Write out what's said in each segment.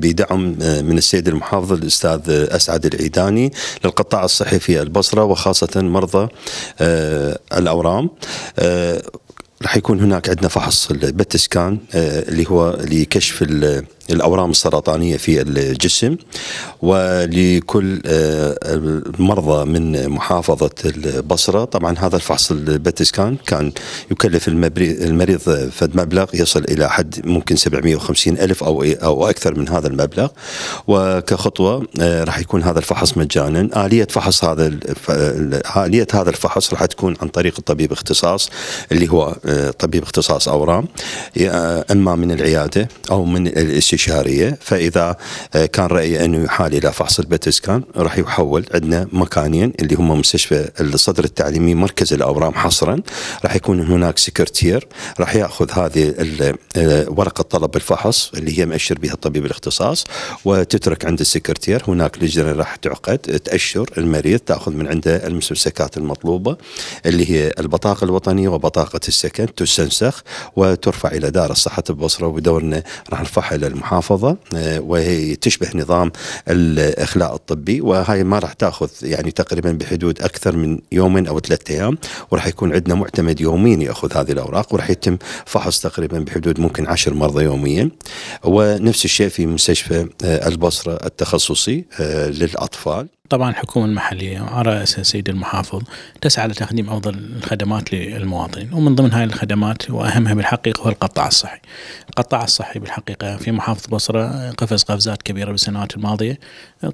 بدعم آه، من السيد المحافظ الاستاذ آه، اسعد العيداني للقطاع الصحي في البصره وخاصه مرضى آه، الاورام راح يكون هناك عندنا فحص البت سكان اللي هو لكشف الاورام السرطانيه في الجسم ولكل آه، المرضى من محافظه البصره طبعا هذا الفحص البتسكان كان يكلف المريض فد مبلغ يصل الى حد ممكن 750 الف او إيه، او اكثر من هذا المبلغ وكخطوه آه، راح يكون هذا الفحص مجانا اليه فحص هذا اليه هذا الفحص راح تكون عن طريق الطبيب اختصاص اللي هو آه، طبيب اختصاص اورام اما من العياده او من استشاريه فاذا آه، كان راي انه يحال الى فحص البتسكان راح يحول عندنا مكانين اللي هم مستشفى الصدر التعليمي مركز الاورام حصرا راح يكون هناك سكرتير راح ياخذ هذه آه، ورقه طلب الفحص اللي هي مأشر بها الطبيب الاختصاص وتترك عند السكرتير هناك لجنه راح تعقد تاشر المريض تاخذ من عنده المستمسكات المطلوبه اللي هي البطاقه الوطنيه وبطاقه السكن تستنسخ وترفع الى دار الصحه البصره ودورنا راح نرفعها الى المحافظه آه، وهي تشبه نظام الاخلاء الطبي وهاي ما راح تاخذ يعني تقريبا بحدود اكثر من يومين او ثلاثة ايام وراح يكون عندنا معتمد يومين ياخذ هذه الاوراق وراح يتم فحص تقريبا بحدود ممكن عشر مرضى يوميا ونفس الشيء في مستشفى آه، البصره التخصصي آه، للاطفال طبعا الحكومة المحلية على رأسها السيد المحافظ تسعى لتقديم أفضل الخدمات للمواطنين ومن ضمن هذه الخدمات وأهمها بالحقيقة هو القطاع الصحي القطاع الصحي بالحقيقة في محافظة البصرة قفز قفزات كبيرة بالسنوات الماضية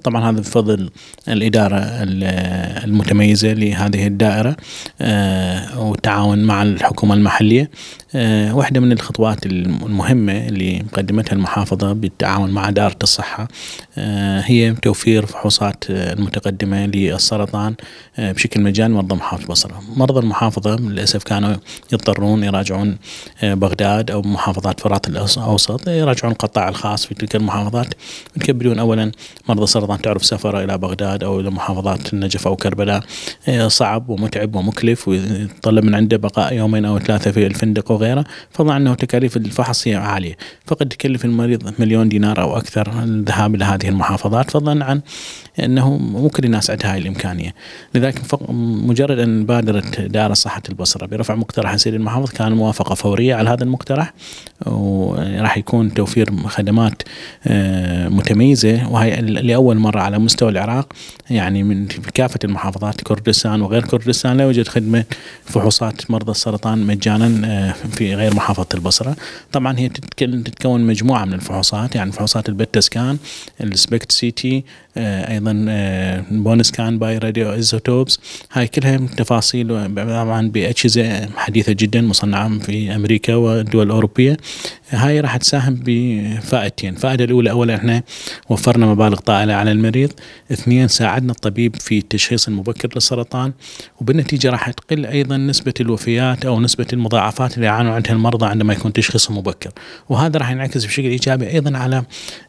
طبعا هذا بفضل الإدارة المتميزة لهذه الدائرة آه، والتعاون مع الحكومة المحلية آه، واحدة من الخطوات المهمة اللي قدمتها المحافظة بالتعاون مع دائرة الصحة آه، هي توفير فحوصات متقدمة للسرطان آه، بشكل مجاني مرضى محافظة بصرة مرضى المحافظة للأسف كانوا يضطرون يراجعون آه، بغداد أو محافظات فرات الأوسط يراجعون القطاع الخاص في تلك المحافظات يكبرون أولا مرضى السرطان تعرف سفره إلى بغداد أو إلى محافظات النجف أو كربلاء آه، صعب ومتعب ومكلف ويتطلب من عنده بقاء يومين أو ثلاثة في الفندق وغيره فضلا أنه تكاليف الفحص هي عالية فقد تكلف المريض مليون دينار أو أكثر الذهاب إلى هذه المحافظات فضلا عن أنه مو كل الناس عندها هاي الامكانيه لذلك مجرد ان بادرت دائره صحه البصره برفع مقترح سيد المحافظ كان موافقه فوريه على هذا المقترح وراح يكون توفير خدمات آه، متميزه وهي لاول مره على مستوى العراق يعني من كافه المحافظات كردستان وغير كردستان لا يوجد خدمه فحوصات مرضى السرطان مجانا آه، في غير محافظه البصره طبعا هي تتكون مجموعه من الفحوصات يعني فحوصات البت سكان السبكت سي تي آه، ايضا بونس كان باي راديو ايزوتوبس هاي كلها تفاصيل طبعا باجهزه حديثه جدا مصنعه في امريكا والدول الاوروبيه هاي راح تساهم بفائدتين الفائده الاولى اولا احنا وفرنا مبالغ طائله على المريض اثنين ساعدنا الطبيب في التشخيص المبكر للسرطان وبالنتيجه راح تقل ايضا نسبه الوفيات او نسبه المضاعفات اللي يعانوا عندها المرضى عندما يكون تشخيصهم مبكر وهذا راح ينعكس بشكل ايجابي ايضا على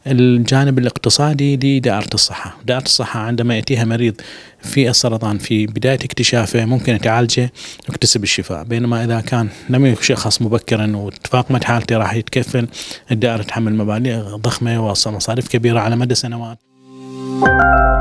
الجانب الاقتصادي لدائره الصحه دائره الصحه عندها عندما يأتيها مريض في السرطان في بداية اكتشافه ممكن تعالجه ويكتسب الشفاء بينما إذا كان لم يشخص مبكرا وتفاقمت حالته راح يتكفل الدائرة تحمل مبالغ ضخمة ومصاريف كبيرة على مدى سنوات